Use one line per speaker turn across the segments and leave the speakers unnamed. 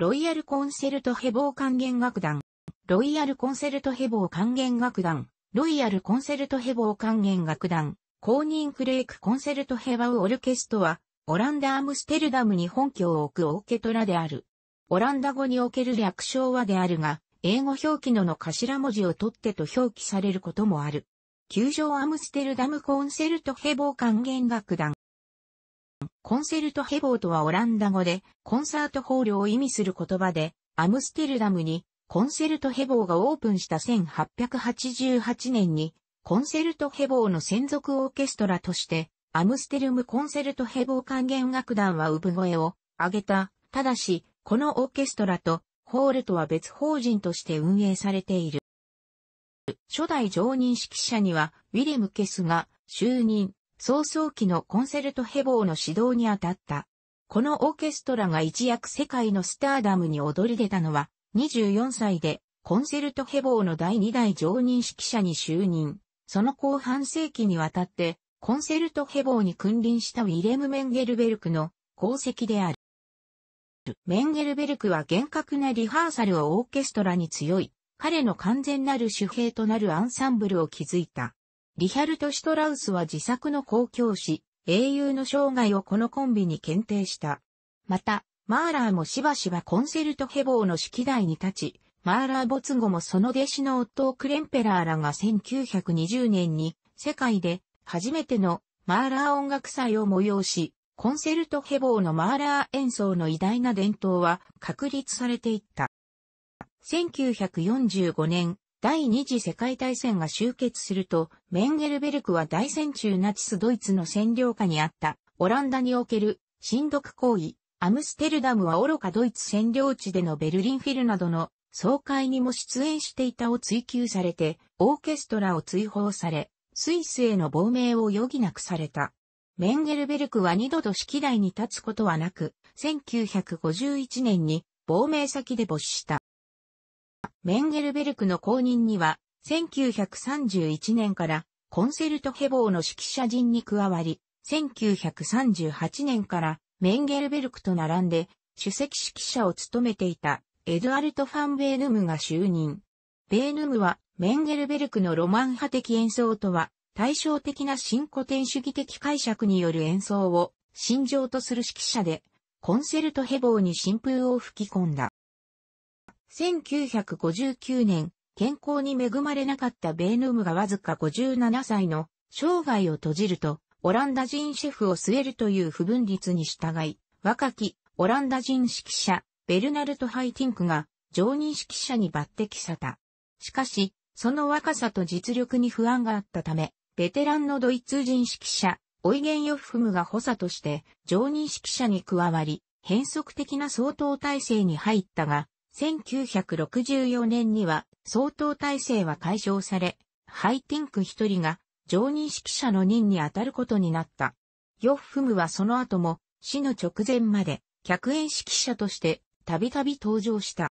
ロイヤルコンセルトヘボー管弦楽団、ロイヤルコンセルトヘボー管弦楽団、ロイヤルコンセルトヘボー管弦楽団、公認クレークコンセルトヘバウオルケストは、オランダ・アムステルダムに本拠を置くオーケトラである。オランダ語における略称はであるが、英語表記のの頭文字を取ってと表記されることもある。球場アムステルダムコンセルトヘボー管弦楽団、コンセルトヘボーとはオランダ語で、コンサートホールを意味する言葉で、アムステルダムに、コンセルトヘボーがオープンした1888年に、コンセルトヘボーの専属オーケストラとして、アムステルムコンセルトヘボー管弦楽団は産声を上げた。ただし、このオーケストラとホールとは別法人として運営されている。初代常任指揮者には、ウィレム・ケスが就任。早々期のコンセルトヘボーの指導に当たった。このオーケストラが一躍世界のスターダムに躍り出たのは、24歳でコンセルトヘボーの第2代常任指揮者に就任。その後半世紀にわたって、コンセルトヘボーに君臨したウィレム・メンゲルベルクの功績である。メンゲルベルクは厳格なリハーサルをオーケストラに強い、彼の完全なる主兵となるアンサンブルを築いた。リヒャルト・シュトラウスは自作の公共誌、英雄の生涯をこのコンビに検定した。また、マーラーもしばしばコンセルトヘボーの式台に立ち、マーラー没後もその弟子の夫クレンペラーらが1920年に世界で初めてのマーラー音楽祭を催し、コンセルトヘボーのマーラー演奏の偉大な伝統は確立されていった。1945年、第二次世界大戦が終結すると、メンゲルベルクは大戦中ナチスドイツの占領下にあった、オランダにおける、親読行為、アムステルダムは愚かドイツ占領地でのベルリンフィルなどの総会にも出演していたを追求されて、オーケストラを追放され、スイスへの亡命を余儀なくされた。メンゲルベルクは二度と指揮台に立つことはなく、1951年に亡命先で没した。メンゲルベルクの後任には、1931年からコンセルトヘボーの指揮者陣に加わり、1938年からメンゲルベルクと並んで主席指揮者を務めていたエドアルト・ファン・ベーヌムが就任。ベーヌムはメンゲルベルクのロマン派的演奏とは対照的な新古典主義的解釈による演奏を心情とする指揮者でコンセルトヘボーに新風を吹き込んだ。1959年、健康に恵まれなかったベーヌムがわずか57歳の生涯を閉じると、オランダ人シェフを据えるという不分率に従い、若きオランダ人指揮者、ベルナルト・ハイティンクが常任指揮者に抜擢された。しかし、その若さと実力に不安があったため、ベテランのドイツ人指揮者、オイゲン・ヨフムが補佐として常任指揮者に加わり、変則的な相当体制に入ったが、1964年には、総統体制は解消され、ハイティンク一人が、常任指揮者の任に当たることになった。ヨッフムはその後も、死の直前まで、客演指揮者として、たびたび登場した。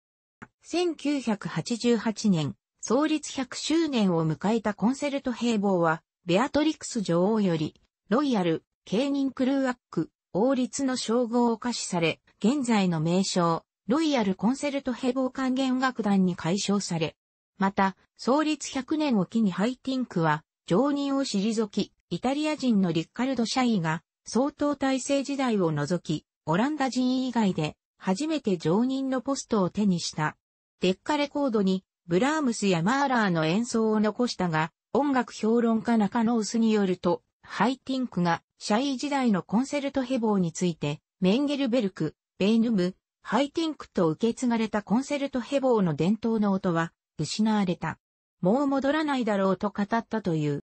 1988年、創立100周年を迎えたコンセルト兵防は、ベアトリクス女王より、ロイヤル、ケーニンクルーアック、王立の称号を可視され、現在の名称、ロイヤルコンセルトヘボー管弦楽団に解消され、また、創立100年を機にハイティンクは、常任を退き、イタリア人のリッカルド・シャイが、総統体制時代を除き、オランダ人以外で、初めて常任のポストを手にした。デッカレコードに、ブラームスやマーラーの演奏を残したが、音楽評論家中野薄によると、ハイティンクが、シャイ時代のコンセルトヘボーについて、メンゲルベルク、ベイヌム、ハイティンクと受け継がれたコンセルトヘボーの伝統の音は失われた。もう戻らないだろうと語ったという。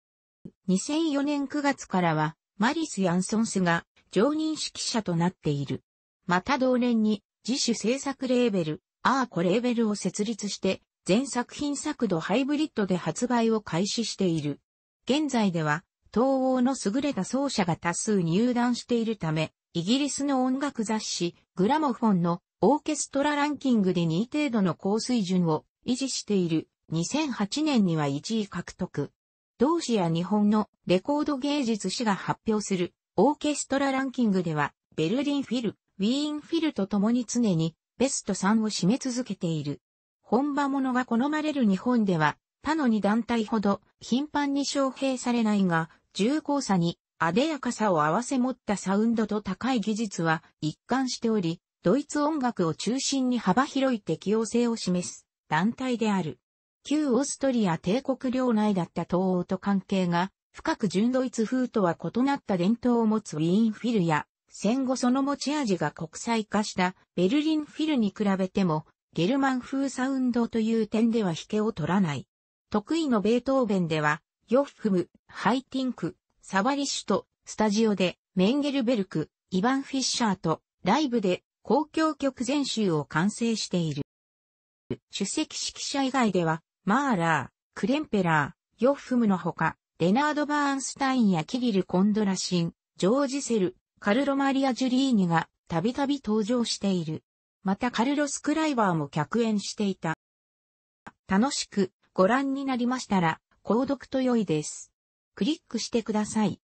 2004年9月からはマリス・ヤンソンスが常任指揮者となっている。また同年に自主制作レーベル、アーコレーベルを設立して全作品作度ハイブリッドで発売を開始している。現在では東欧の優れた奏者が多数入団しているため、イギリスの音楽雑誌、グラモフォンのオーケストラランキングで2位程度の高水準を維持している。2008年には1位獲得。同志や日本のレコード芸術誌が発表するオーケストラランキングでは、ベルリンフィル、ウィーンフィルと共に常にベスト3を占め続けている。本場ものが好まれる日本では、他の2団体ほど頻繁に招聘されないが、重厚さに、艶やかさを合わせ持ったサウンドと高い技術は一貫しており、ドイツ音楽を中心に幅広い適応性を示す団体である。旧オーストリア帝国領内だった東欧と関係が深く純ドイツ風とは異なった伝統を持つウィーンフィルや戦後その持ち味が国際化したベルリンフィルに比べてもゲルマン風サウンドという点では引けを取らない。得意のベートーベンではヨッフム、ハイティンク、サバリシュとスタジオでメンゲルベルク、イヴァン・フィッシャーとライブで公共曲全集を完成している。主席指揮者以外では、マーラー、クレンペラー、ヨッフムのほか、レナード・バーンスタインやキリル・コンドラシン、ジョージ・セル、カルロ・マリア・ジュリーニがたびたび登場している。またカルロス・クライバーも客演していた。楽しくご覧になりましたら、購読と良いです。クリックしてください。